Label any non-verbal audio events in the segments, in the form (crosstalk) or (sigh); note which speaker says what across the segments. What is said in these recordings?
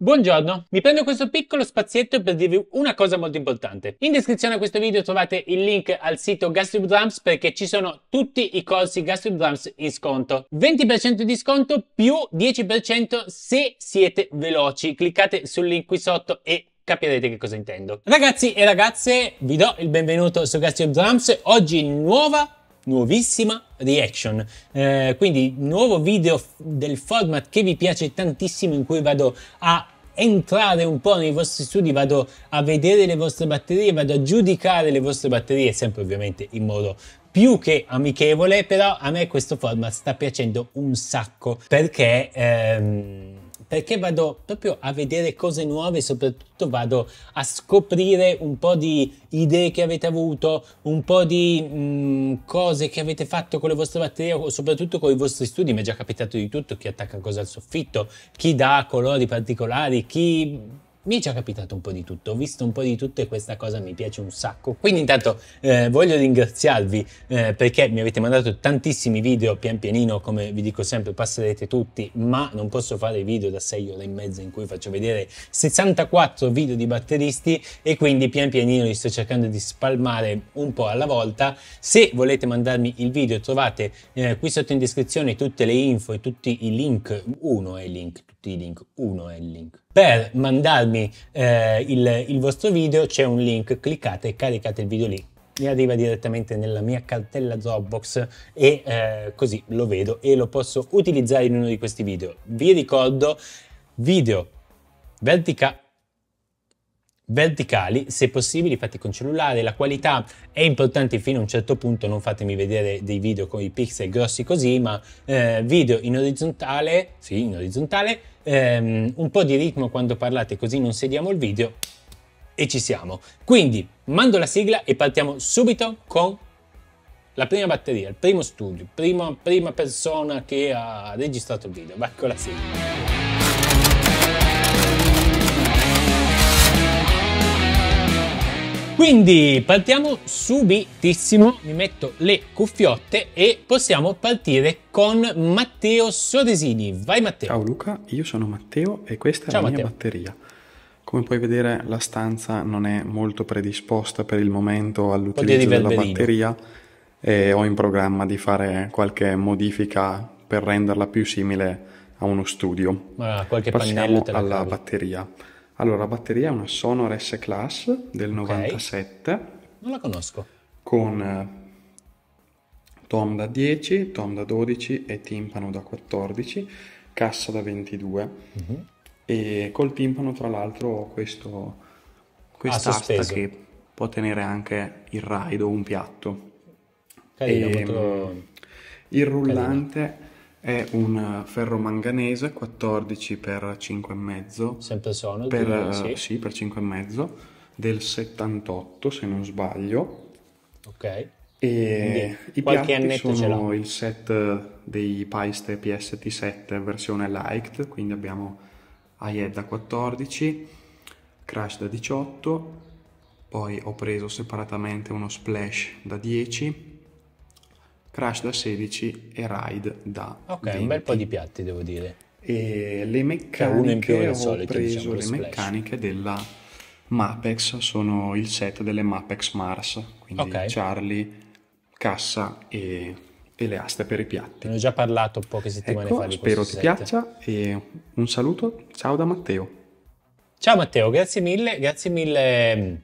Speaker 1: Buongiorno, mi prendo questo piccolo spazietto per dirvi una cosa molto importante. In descrizione a questo video trovate il link al sito Gastric Drums perché ci sono tutti i corsi Gastric Drums in sconto. 20% di sconto più 10% se siete veloci. Cliccate sul link qui sotto e capirete che cosa intendo. Ragazzi e ragazze, vi do il benvenuto su Gastric Drums. Oggi nuova nuovissima reaction. Eh, quindi nuovo video del format che vi piace tantissimo in cui vado a entrare un po' nei vostri studi, vado a vedere le vostre batterie, vado a giudicare le vostre batterie, sempre ovviamente in modo più che amichevole, però a me questo format sta piacendo un sacco perché ehm, perché vado proprio a vedere cose nuove, e soprattutto vado a scoprire un po' di idee che avete avuto, un po' di mh, mm, cose che avete fatto con le vostre batterie o soprattutto con i vostri studi. Mi è già capitato di tutto, chi attacca cose al soffitto, chi dà colori particolari, chi mi è già capitato un po' di tutto, ho visto un po' di tutto e questa cosa mi piace un sacco. Quindi intanto eh, voglio ringraziarvi eh, perché mi avete mandato tantissimi video pian pianino, come vi dico sempre, passerete tutti, ma non posso fare video da 6 ore e mezza in cui faccio vedere 64 video di batteristi e quindi pian pianino li sto cercando di spalmare un po' alla volta. Se volete mandarmi il video trovate eh, qui sotto in descrizione tutte le info e tutti i link, uno è il link, tutti i link, uno è il link. Per mandarmi eh, il, il vostro video c'è un link, cliccate e caricate il video lì mi arriva direttamente nella mia cartella Dropbox e eh, così lo vedo e lo posso utilizzare in uno di questi video. Vi ricordo video vertica verticali, se possibile, fatti con cellulare, la qualità è importante fino a un certo punto, non fatemi vedere dei video con i pixel grossi così, ma eh, video in orizzontale, sì, in orizzontale, ehm, un po' di ritmo quando parlate così non sediamo il video e ci siamo. Quindi mando la sigla e partiamo subito con la prima batteria, il primo studio, prima, prima persona che ha registrato il video. Vai con la sigla. Quindi partiamo subitissimo, mi metto le cuffiotte e possiamo partire
Speaker 2: con Matteo Sodesini. Vai Matteo. Ciao Luca, io sono Matteo e questa è la Matteo. mia batteria. Come puoi vedere la stanza non è molto predisposta per il momento all'utilizzo della batteria e ho in programma di fare qualche modifica per renderla più simile a uno studio.
Speaker 1: Ah, qualche Passiamo pannello alla
Speaker 2: batteria. Allora, la batteria è una Sonor S Class del 97.
Speaker 1: Non la conosco.
Speaker 2: Con eh, tom da 10, tom da 12 e timpano da 14, cassa da 22. Mm-hmm. E col timpano, tra l'altro, ho questo,
Speaker 1: quest'asta ah, che
Speaker 2: può tenere anche il ride o un piatto. Carino, e, ehm, molto... Il rullante... Carino è un eh, ferro manganese 14 x mezzo
Speaker 1: Sempre sono? Per, due, eh, sì. sì,
Speaker 2: per 5 e mezzo del 78 se non sbaglio.
Speaker 1: Ok. E Quindi, i piatti sono
Speaker 2: il set dei Paiste PST7 versione liked, quindi abbiamo Ayed da 14, Crash da 18, poi ho preso separatamente uno Splash da 10, Crash da 16 e Ride da
Speaker 1: Ok, 20. un bel po' di piatti devo dire. E le meccaniche, ho solito, diciamo, preso diciamo, le splash.
Speaker 2: meccaniche della Mapex, sono il set delle Mapex Mars, quindi okay. Charlie, cassa e, e, le aste per i piatti. Ne ho
Speaker 1: già parlato poche settimane ecco, fa. spero ti set. piaccia
Speaker 2: e un saluto, ciao da Matteo.
Speaker 1: Ciao Matteo, grazie mille, grazie mille mm,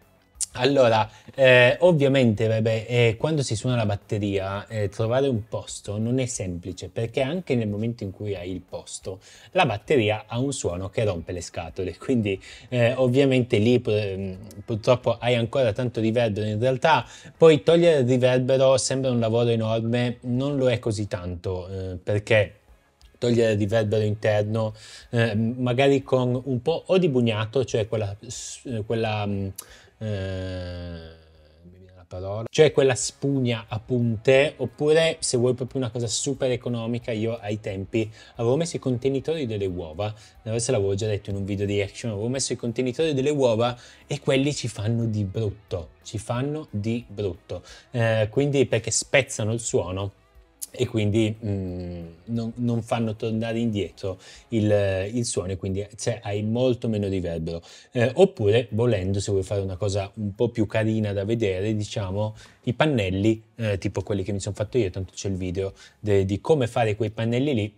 Speaker 1: allora, eh, ovviamente, vabbè, eh, quando si suona la batteria, eh, trovare un posto non è semplice perché anche nel momento in cui hai il posto, la batteria ha un suono che rompe le scatole. (laughs) Quindi, eh, ovviamente, lì mm, purtroppo hai ancora tanto riverbero. In realtà, poi togliere il riverbero sembra un lavoro enorme, non lo è così tanto eh, perché togliere il riverbero interno, eh, magari con un po' o di bugnato, cioè quella. quella mm, eh, cioè quella spugna a punte, oppure se vuoi proprio una cosa super economica, io ai tempi avevo messo i contenitori delle uova, se l'avevo già detto in un video di action, avevo messo i contenitori delle uova e quelli ci fanno di brutto, ci fanno di brutto, eh, quindi perché spezzano il suono e quindi mh, mm, non, non, fanno tornare indietro il, il suono e quindi cioè, hai molto meno riverbero. Eh, oppure, volendo, se vuoi fare una cosa un po' più carina da vedere, diciamo i pannelli, eh, tipo quelli che mi sono fatto io, tanto c'è il video de, di come fare quei pannelli lì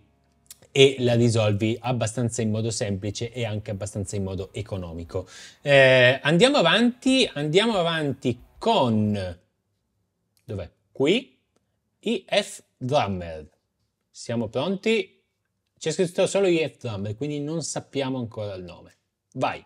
Speaker 1: e la risolvi abbastanza in modo semplice e anche abbastanza in modo economico. Eh, andiamo avanti, andiamo avanti con... Dov'è? Qui IF Drummer. Siamo pronti? C'è scritto solo IF Drummer, quindi non sappiamo ancora il nome. Vai!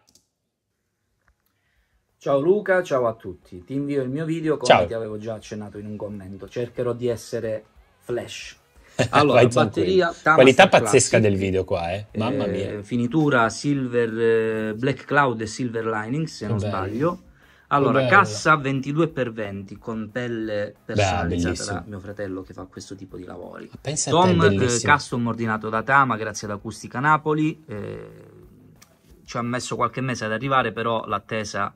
Speaker 3: Ciao Luca, ciao a tutti. Ti invio il mio video come ciao. ti avevo già accennato in un commento. Cercherò di essere flash. (laughs) Allora, batteria qualità pazzesca del
Speaker 1: video qua, eh. Mamma eh, mia.
Speaker 3: Finitura silver eh, Black Cloud e Silver Lining, se non Beh. sbaglio allora, cassa 22x20 con pelle personalizzata Beh, da mio fratello che fa questo tipo di lavori. Pensa Tom, eh, custom ordinato da Tama, grazie ad Acustica Napoli. Eh, ci ha messo qualche mese ad arrivare, però l'attesa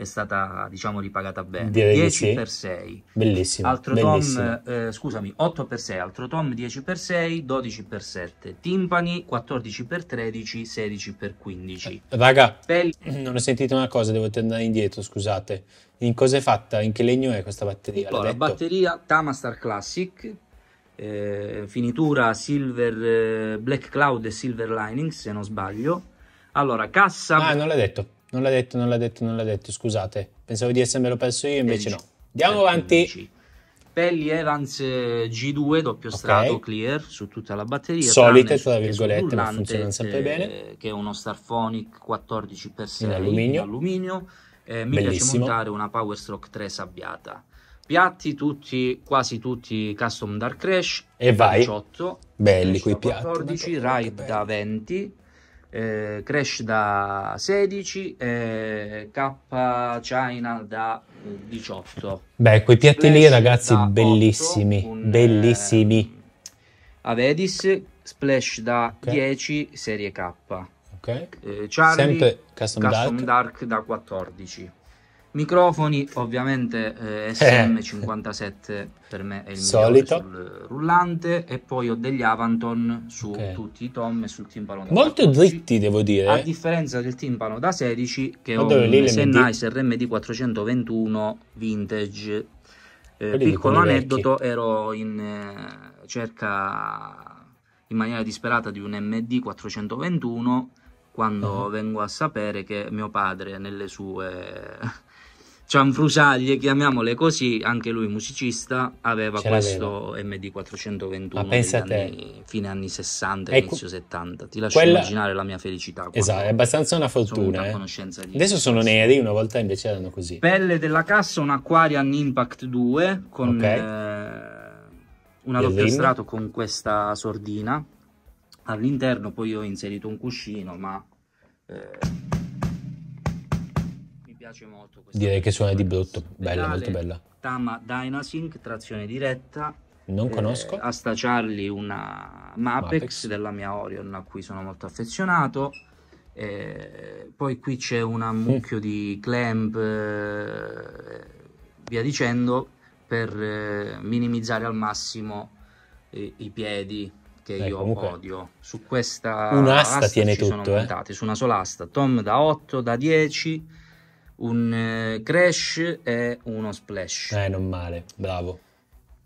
Speaker 3: è stata diciamo ripagata bene. Direi 10 x sì. 6.
Speaker 2: Bellissimo. Altro bellissimo.
Speaker 3: Tom, eh, scusami, 8 x 6, altro Tom 10 x 6, 12 x 7, timpani 14 x 13, 16 x 15.
Speaker 1: Raga, Belli. (clears throat) non ho sentito una cosa, devo tornare indietro, scusate. In cosa è fatta? In che legno è questa batteria? Allora,
Speaker 3: batteria Tamastar Classic,
Speaker 1: eh, finitura silver eh, Black Cloud e Silver Lining, se non sbaglio. Allora, cassa... Ah, non l'hai detto. Non l'ha detto, non l'ha detto, non l'ha detto, scusate. Pensavo di essermelo perso io, invece no.
Speaker 3: Andiamo avanti. Pelli Evans eh, G2 doppio okay. strato clear su tutta la batteria solite tra virgolette ma funzionano sempre eh, bene che è uno Starphonic 14x6 in alluminio, in alluminio. Eh, mi piace montare una Powerstroke 3 sabbiata piatti tutti quasi tutti custom Dark Crash e vai 18
Speaker 1: belli quei 14,
Speaker 3: piatti 14 Ride da 20 eh, Crash da 16 e eh, K China da 18.
Speaker 1: Beh, quei piatti Splash lì ragazzi bellissimi, 8, eh, bellissimi. Eh,
Speaker 3: Avedis Splash da okay. 10 serie K. Ok. Eh, Charlie Sempre Custom, Custom Dark. Dark da 14. Microfoni, ovviamente eh, eh. SM57 per me è il Solito. sul rullante e poi ho degli Avanton su okay. tutti i tom e sul timpano da
Speaker 1: Molto 14, dritti devo dire. A eh.
Speaker 3: differenza del timpano da 16 che Oddio, ho un Sennheiser RMD421 vintage. Eh, piccolo aneddoto, vecchi. ero in eh, cerca in maniera disperata di un MD421 quando uh-huh. vengo a sapere che mio padre nelle sue Cianfrusaglie, chiamiamole così, anche lui musicista, aveva Ce questo MD421 pensa a anni, fine anni 60, ecco, inizio 70. Ti lascio quella... immaginare la mia felicità. Esatto, è
Speaker 1: abbastanza una fortuna. Sono eh. di... Adesso sono neri, una volta invece erano così.
Speaker 3: Pelle della cassa,
Speaker 1: un Aquarian
Speaker 3: Impact 2 con okay. eh,
Speaker 1: una doppia strato
Speaker 3: con questa sordina. All'interno poi ho inserito un cuscino, ma... Eh, piace molto
Speaker 1: questa Direi che suona di brutto, bella, pedale, molto bella.
Speaker 3: Tama Dynasync, trazione diretta.
Speaker 1: Non eh, conosco.
Speaker 3: Eh, a Charlie una Mapex, Mapex, della mia Orion a cui sono molto affezionato. Eh, poi qui c'è un ammucchio mm. di clamp, eh, via dicendo, per eh, minimizzare al massimo eh, i piedi che Beh, io comunque, odio. Su questa un'asta tiene tutto, sono eh. su una sola asta, Tom da 8, da 10 un eh, crash e uno splash.
Speaker 1: Eh, non male, bravo.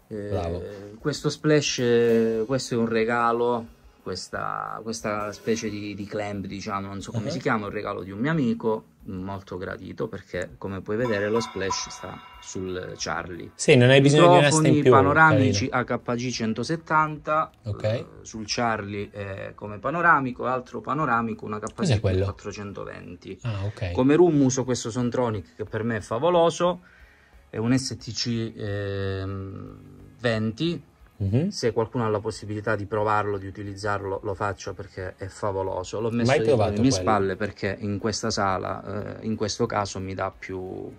Speaker 1: Eh, bravo.
Speaker 3: Questo splash, eh, questo è un regalo questa, questa specie di, di, clamp, diciamo, non so come uh ah. -huh. si chiama, un regalo di un mio amico, molto gradito perché come puoi vedere lo splash sta sul Charlie. Sì, non hai bisogno Microfoni, di una più, panoramici carino. HG 170 okay. eh, sul Charlie eh, come panoramico, altro panoramico un HG 420.
Speaker 1: Ah, okay. Come
Speaker 3: room uso questo Sontronic che per me è favoloso, è un STC eh, 20 Mm-hmm. Se qualcuno ha la possibilità di provarlo, di utilizzarlo, lo faccio perché è favoloso. L'ho messo alle mie quello? spalle perché in questa sala, eh, in questo caso, mi dà più,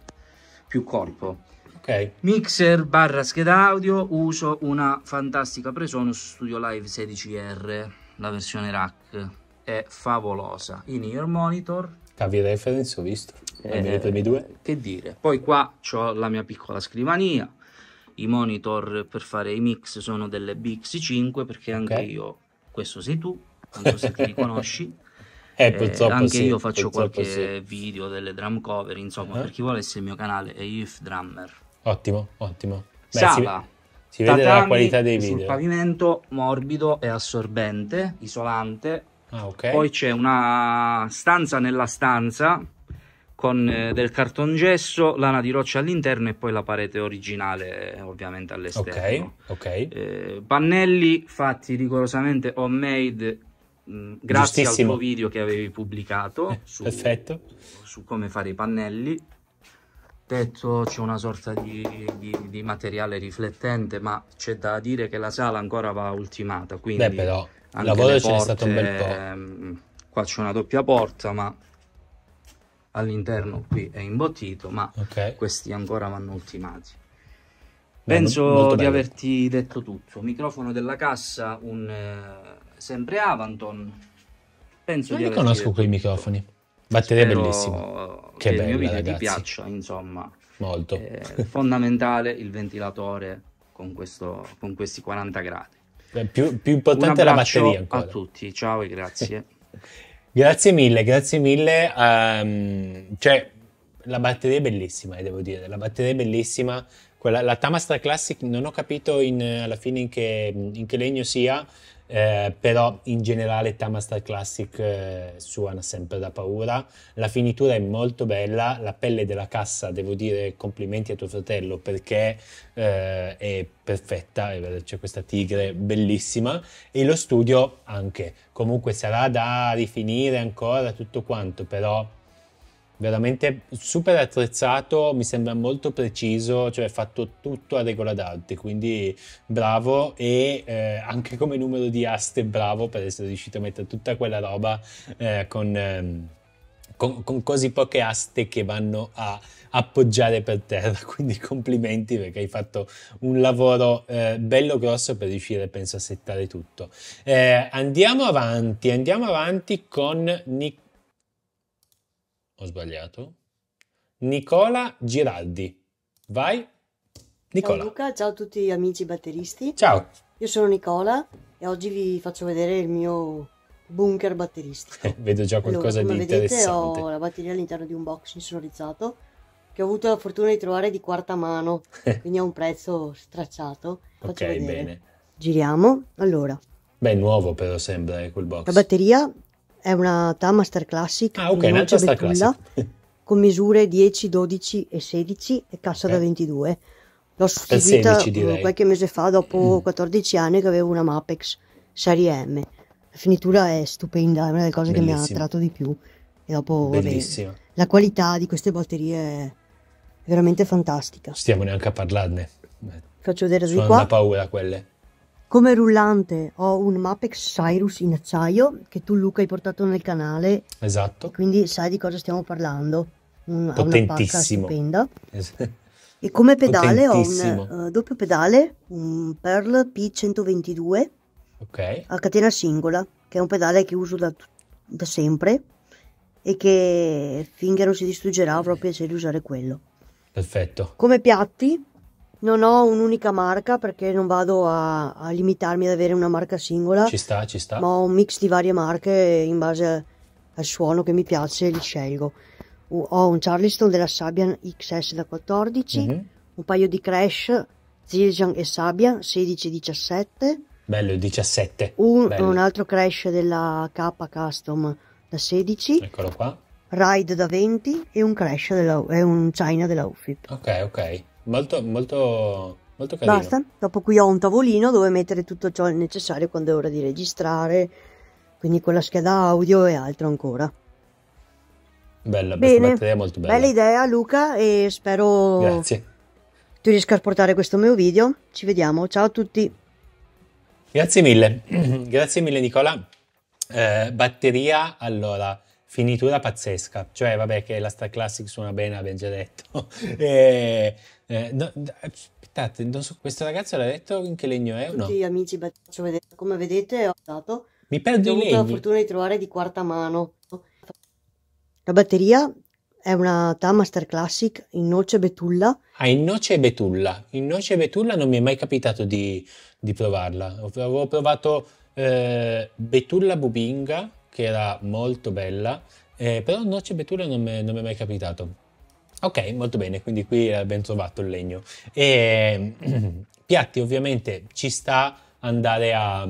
Speaker 3: più corpo. Okay. Mixer barra scheda audio, uso una fantastica Presonus Studio Live 16R, la versione rack, è favolosa. In ear monitor.
Speaker 1: Cavi reference ho visto, eh, ne due.
Speaker 3: Che dire, poi qua ho la mia piccola scrivania, i monitor per fare i mix sono delle BX5 perché anche okay. io, questo sei tu, non so se ti (laughs) riconosci. Eh, eh, anche sì, io faccio qualche sì. video delle drum cover, insomma, uh per chi volesse il mio canale è If Drummer.
Speaker 1: Ottimo, ottimo. Beh, Sala, si, si vede la qualità dei video. Sul
Speaker 3: pavimento morbido e assorbente, isolante. Ah, okay. Poi c'è una stanza nella stanza con eh, del cartongesso, lana di roccia all'interno e poi la parete originale eh, ovviamente all'esterno. Ok, ok. Eh, pannelli fatti rigorosamente homemade mh, mm, grazie al tuo video che avevi pubblicato eh, su, su come fare i pannelli. Tetto c'è una sorta di, di, di, materiale riflettente, ma c'è da dire che la sala ancora va ultimata, quindi Beh, però, anche lavoro porte, c'è stato un bel po'. Ehm, qua c'è una doppia porta, ma all'interno qui è imbottito, ma okay. questi ancora vanno ultimati. Penso molto, di averti detto tutto. Microfono della cassa, un eh, sempre Avanton. Penso Ma di io conosco quei
Speaker 1: microfoni. Batteria bellissima. Che, che bella, ragazzi. ti piaccia,
Speaker 3: insomma. Molto. Eh,
Speaker 1: fondamentale
Speaker 3: il ventilatore con, questo, con questi 40 gradi.
Speaker 1: Più, più importante è la batteria ancora. a tutti, ciao e grazie. (laughs) Grazie mille, grazie mille. Um, cioè, la batteria è bellissima, devo dire, la batteria è bellissima. Quella, la Tamastar Classic non ho capito in, alla fine in che, in che legno sia, eh, però in generale Tamastar Classic eh, suona sempre da paura. La finitura è molto bella, la pelle della cassa, devo dire complimenti a tuo fratello perché eh, è perfetta, eh, c'è questa tigre bellissima e lo studio anche. Comunque sarà da rifinire ancora tutto quanto, però veramente super attrezzato, mi sembra molto preciso, cioè fatto tutto a regola d'arte, quindi bravo e eh, anche come numero di aste bravo per essere riuscito a mettere tutta quella roba eh, con, eh, con, con, così poche aste che vanno a appoggiare per terra, (laughs) quindi complimenti perché hai fatto un lavoro eh, bello grosso per riuscire, penso, a settare tutto. Eh, andiamo avanti, andiamo avanti con Nick ho
Speaker 4: sbagliato.
Speaker 1: Nicola Giraldi. Vai.
Speaker 4: Nicola. Ciao Luca, ciao a tutti gli amici batteristi. Ciao. Io sono Nicola e oggi vi faccio vedere il mio bunker batteristico.
Speaker 1: (laughs) Vedo già qualcosa allora, di vedete, interessante. ho
Speaker 4: la batteria all'interno di un box insonorizzato che ho avuto la fortuna di trovare di quarta mano, (laughs) quindi a un prezzo stracciato. Faccio ok, vedere. bene. Giriamo. Allora.
Speaker 1: Beh, nuovo però sembra eh, quel box. La
Speaker 4: batteria è una TA Master Classic. Ah, ok, un'altra Master Classic. (laughs) con misure 10, 12 e 16 e cassa okay. da 22. Eh. L'ho sostituita 16, mm, qualche mese fa dopo 14 mm. anni che avevo una Mapex Serie M. La finitura è stupenda, è una delle cose Bellissimo. che mi ha attratto di più. E dopo vabbè, la qualità di queste batterie è veramente fantastica.
Speaker 1: Stiamo neanche a parlarne.
Speaker 4: Faccio vedere su qua. Non
Speaker 1: paura quelle.
Speaker 4: Come rullante ho un Mapex Cyrus in acciaio che tu Luca hai portato nel canale. Esatto. Quindi sai di cosa stiamo parlando. Un, Potentissimo. Una e come pedale ho un uh, doppio pedale, un Pearl P122 okay. a catena singola, che è un pedale che uso da, da sempre e che finché non si distruggerà avrò piacere di usare quello.
Speaker 1: Perfetto.
Speaker 4: Come piatti non ho un'unica marca perché non vado a, a, limitarmi ad avere una marca singola. Ci
Speaker 1: sta, ci sta. Ma ho
Speaker 4: un mix di varie marche in base al suono che mi piace li scelgo. Ho un Charleston della Sabian XS da 14, mm-hmm. un paio di Crash Zildjian e Sabian 16-17.
Speaker 1: Bello il 17.
Speaker 4: Un, un, altro Crash della K Custom da 16. Eccolo qua. Ride da 20 e un Crash della, e un China della Outfit.
Speaker 1: Ok, ok. Molto, molto, molto carino. Basta,
Speaker 4: dopo qui ho un tavolino dove mettere tutto ciò necessario quando è ora di registrare, quindi quella scheda audio e altro ancora.
Speaker 1: Bella, bene. Idea, molto bella. bella
Speaker 4: idea Luca e spero Grazie. tu riesca a portare questo mio video. Ci vediamo, ciao a tutti.
Speaker 1: Grazie mille, (clears throat) grazie mille Nicola. Eh, batteria, allora, finitura pazzesca. Cioè, vabbè, che la Star Classic suona bene, abbiamo già detto. (laughs) e, eh, no, aspettate, non so, questo ragazzo l'ha detto in che legno è o no? Sì,
Speaker 4: amici, bacio, come vedete ho dato. Mi perdo ho avuto la fortuna di trovare di quarta mano. La batteria è una TA Master Classic in noce e betulla.
Speaker 1: Ah, in noce e betulla. In noce e betulla non mi è mai capitato di, di provarla. Avevo provato eh, betulla bubinga che era molto bella, eh, però noce betula non, non mi è mai capitato. Ok, molto bene, quindi qui abbiamo trovato il legno. E, (clears throat) piatti ovviamente ci sta andare a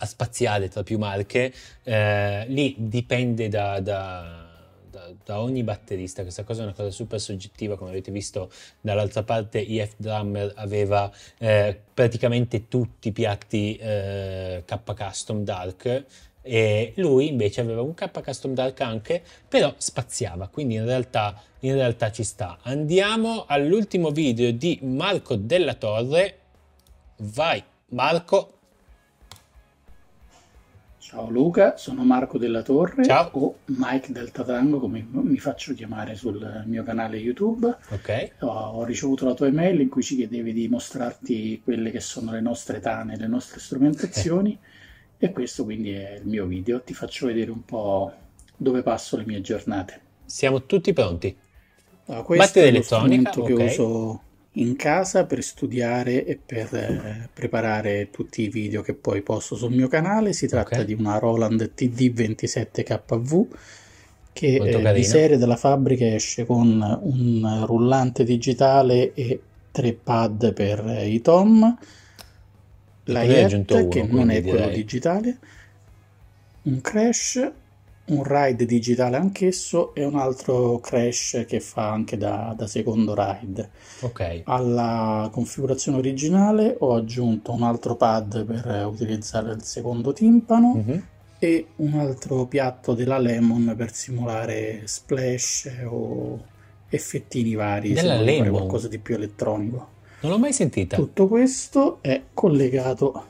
Speaker 1: a spaziale tra più marche, eh, lì dipende da, da, da, da, ogni batterista. Questa cosa è una cosa super soggettiva, come avete visto dall'altra parte, IF Drummer aveva eh, praticamente tutti i piatti eh, K Custom Dark e lui invece aveva un K Custom Dark anche, però spaziava, quindi in realtà, in realtà ci sta. Andiamo all'ultimo video di
Speaker 5: Marco Della Torre. Vai Marco. Ciao Luca, sono Marco della Torre Ciao. o Mike del Tatango come mi faccio chiamare sul mio canale YouTube. Okay. Ho, ho, ricevuto la tua email in cui ci chiedevi di mostrarti quelle che sono le nostre tane, le nostre strumentazioni. Okay. (laughs) E questo quindi è il mio video, ti faccio vedere un po' dove passo le mie giornate. Siamo tutti pronti. Allora, questo Batte è lo strumento okay. che uso in casa per studiare e per eh, preparare tutti i video che poi posto sul mio canale. Si tratta okay. di una Roland TD27KV che eh, di serie della fabbrica esce con un rullante digitale e tre pad per eh, i tom
Speaker 4: la IET, 1, che non è direi.
Speaker 5: digitale, un crash, un ride digitale anch'esso e un altro crash che fa anche da, da secondo ride. Okay. Alla configurazione originale ho aggiunto un altro pad per utilizzare il secondo timpano. Mm-hmm e un altro piatto della Lemon per simulare splash o effettini vari, della Lemon. qualcosa di più elettronico. Non l'ho mai sentita. Tutto questo è collegato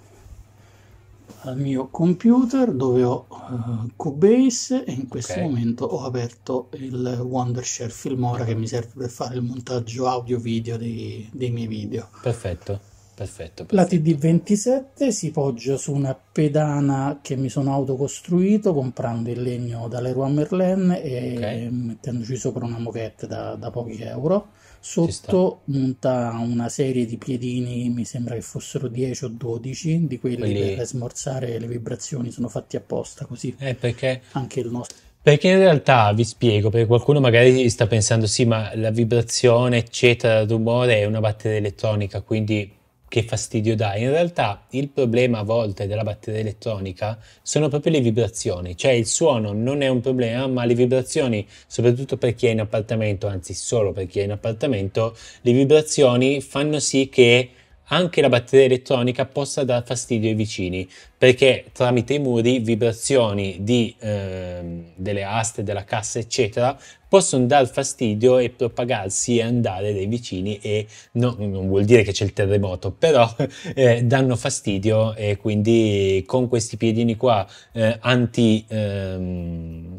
Speaker 5: al mio computer dove ho uh, Cubase e in questo okay. momento ho aperto il Wondershare Filmora che mi serve per fare il montaggio audio-video dei, dei miei video. Perfetto. Perfetto, perfetto. La TD27 si poggia su una pedana che mi sono autocostruito comprando il legno da Leroy Merlin e okay. mettendoci sopra una moquette da, da pochi euro. Sotto monta una serie di piedini, mi sembra che fossero 10 o 12, di quelli, quelli... per smorzare le vibrazioni sono fatti apposta così. Eh, perché... Anche il nostro...
Speaker 1: Perché in realtà vi spiego, perché qualcuno magari sta pensando sì, ma la vibrazione, eccetera, il rumore è una batteria elettronica, quindi che fastidio dà? In realtà il problema a volte della batteria elettronica sono proprio le vibrazioni, cioè il suono non è un problema, ma le vibrazioni, soprattutto per chi è in appartamento, anzi solo per chi è in appartamento, le vibrazioni fanno sì che anche la batteria elettronica possa dar fastidio ai vicini, perché tramite i muri vibrazioni di, eh, delle aste, della cassa, eccetera, possono dar fastidio e propagarsi e andare dai vicini e no, non vuol dire che c'è il terremoto, però (laughs) eh, danno fastidio e quindi con questi piedini qua eh, anti... Ehm,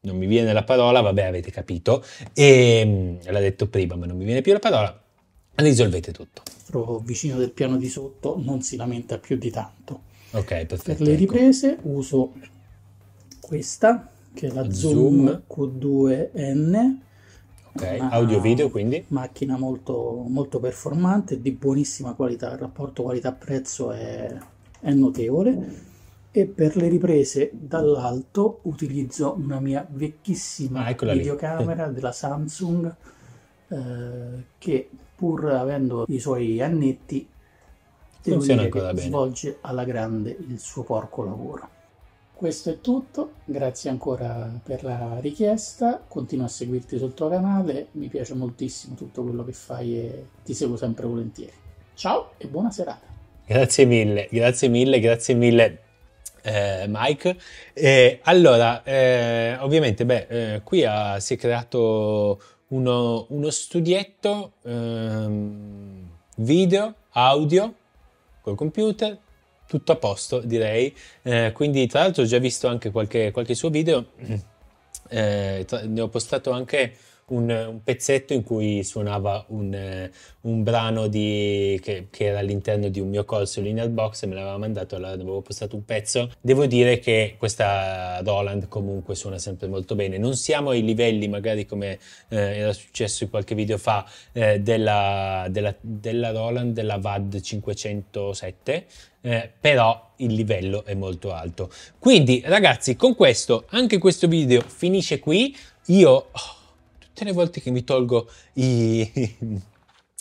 Speaker 1: non mi viene la parola, vabbè avete capito, e ehm, l'ha detto prima ma non mi viene più la parola, risolvete tutto.
Speaker 5: Ro vicino del piano di sotto non si lamenta più di tanto. Ok, perfetto. Per le ecco. riprese ecco. uso questa che è la Zoom, Zoom Q2N. Ok, audio video quindi. Macchina molto, molto performante, di buonissima qualità, il rapporto qualità-prezzo è, è notevole. E per le riprese dall'alto utilizzo una mia vecchissima ah, videocamera lì. della Samsung eh, che pur avendo i suoi annetti, devo dire che bene. svolge alla grande il suo porco lavoro. Questo è tutto, grazie ancora per la richiesta, continua a seguirti sul tuo canale, mi piace moltissimo tutto quello che fai e ti seguo sempre volentieri. Ciao e buona serata.
Speaker 1: Grazie mille, grazie mille, grazie mille eh, Mike. Eh, allora, eh, ovviamente, beh, eh, qui ha, si è creato uno, uno studietto ehm, video, audio, col computer, tutto a posto direi. Eh, quindi tra l'altro ho già visto anche qualche, qualche suo video, (clears throat) eh, tra, ne ho postato anche un, un pezzetto in cui suonava un, eh, un brano di, che, che, era all'interno di un mio corso Linear Box, e me l'aveva mandato, allora avevo postato un pezzo. Devo dire che questa Roland comunque suona sempre molto bene. Non siamo ai livelli, magari come eh, era successo in qualche video fa, eh, della, della, della Roland, della VAD 507. Eh, però il livello è molto alto quindi ragazzi con questo anche questo video finisce qui io oh, tutte le volte che mi tolgo i, (laughs)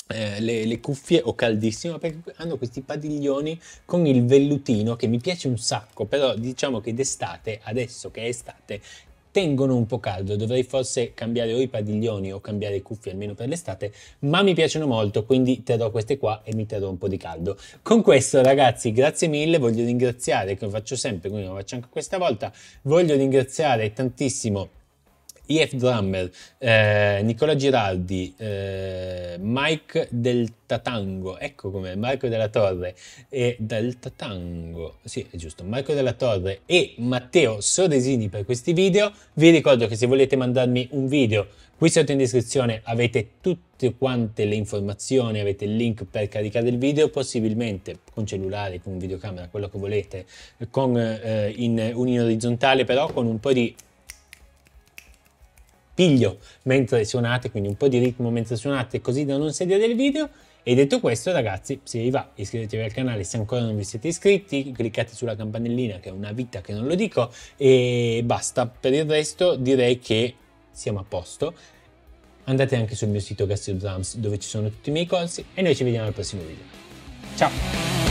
Speaker 1: eh, le, le, cuffie o caldissimo perché hanno questi padiglioni con il vellutino che mi piace un sacco, però diciamo che d'estate, adesso che è estate, tengono un po' caldo, dovrei forse cambiare o i padiglioni o cambiare cuffie almeno per l'estate, ma mi piacciono molto, quindi terrò queste qua e mi terrò un po' di caldo. Con questo ragazzi, grazie mille, voglio ringraziare, come faccio sempre, quindi lo faccio anche questa volta, voglio ringraziare tantissimo EF Drummer, eh, Nicola Giraldi, eh, Mike Del Tatango, ecco come Marco della Torre e Del Tatango, sì è giusto, Marco della Torre e Matteo Soresini per questi video. Vi ricordo che se volete mandarmi un video qui sotto in descrizione avete tutte quante le informazioni, avete il link per caricare il video, possibilmente con cellulare, con videocamera, quello che volete, con, eh, in, in orizzontale però con un po' di appiglio mentre suonate, quindi un po' di ritmo mentre suonate così da non sedere il video. E detto questo ragazzi, se vi va iscrivetevi al canale se ancora non vi siete iscritti, cliccate sulla campanellina che è una vita che non lo dico e basta. Per il resto direi che siamo a posto. Andate anche sul mio sito Gassio Drums dove ci sono tutti i miei corsi e noi ci vediamo al prossimo video. Ciao!